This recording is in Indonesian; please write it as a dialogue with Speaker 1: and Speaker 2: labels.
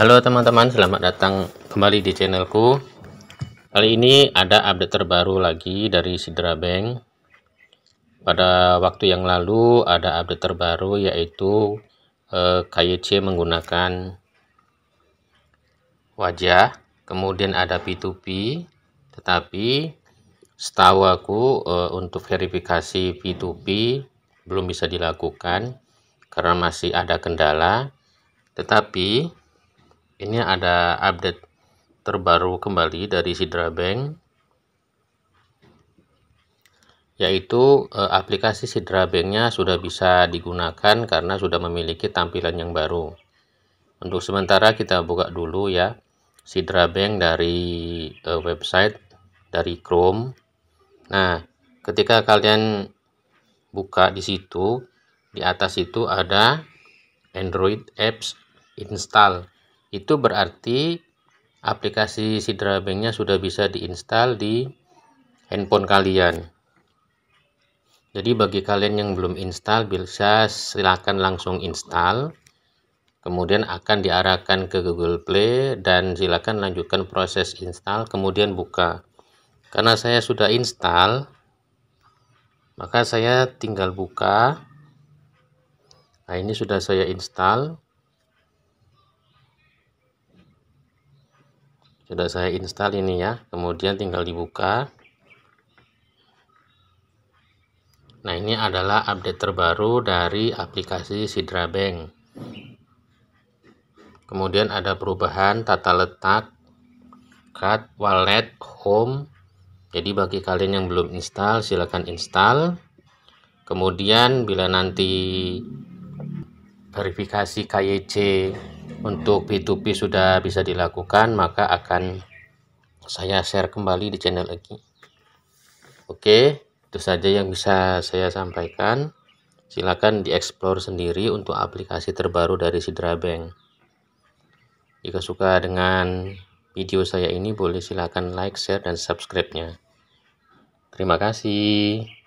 Speaker 1: Halo teman-teman, selamat datang kembali di channelku. Kali ini ada update terbaru lagi dari Sidra Bank. Pada waktu yang lalu ada update terbaru yaitu eh, KYC menggunakan wajah, kemudian ada P2P, tetapi setahu aku eh, untuk verifikasi P2P belum bisa dilakukan karena masih ada kendala. Tetapi ini ada update terbaru kembali dari Sidra Bank yaitu e, aplikasi Sidra Banknya sudah bisa digunakan karena sudah memiliki tampilan yang baru. Untuk sementara kita buka dulu ya Sidra Bank dari e, website dari Chrome. Nah, ketika kalian buka di situ, di atas itu ada Android apps install itu berarti aplikasi Sidra Banknya sudah bisa diinstal di handphone kalian. Jadi bagi kalian yang belum install bisa silakan langsung install. Kemudian akan diarahkan ke Google Play dan silakan lanjutkan proses install kemudian buka. Karena saya sudah install maka saya tinggal buka. Nah, ini sudah saya install. sudah saya install ini ya kemudian tinggal dibuka nah ini adalah update terbaru dari aplikasi Sidra Bank kemudian ada perubahan tata letak card, wallet, home jadi bagi kalian yang belum install silahkan install kemudian bila nanti verifikasi KYC untuk P2P sudah bisa dilakukan maka akan saya share kembali di channel lagi oke itu saja yang bisa saya sampaikan silakan dieksplor sendiri untuk aplikasi terbaru dari Sidra Bank jika suka dengan video saya ini boleh silakan like share dan subscribe nya terima kasih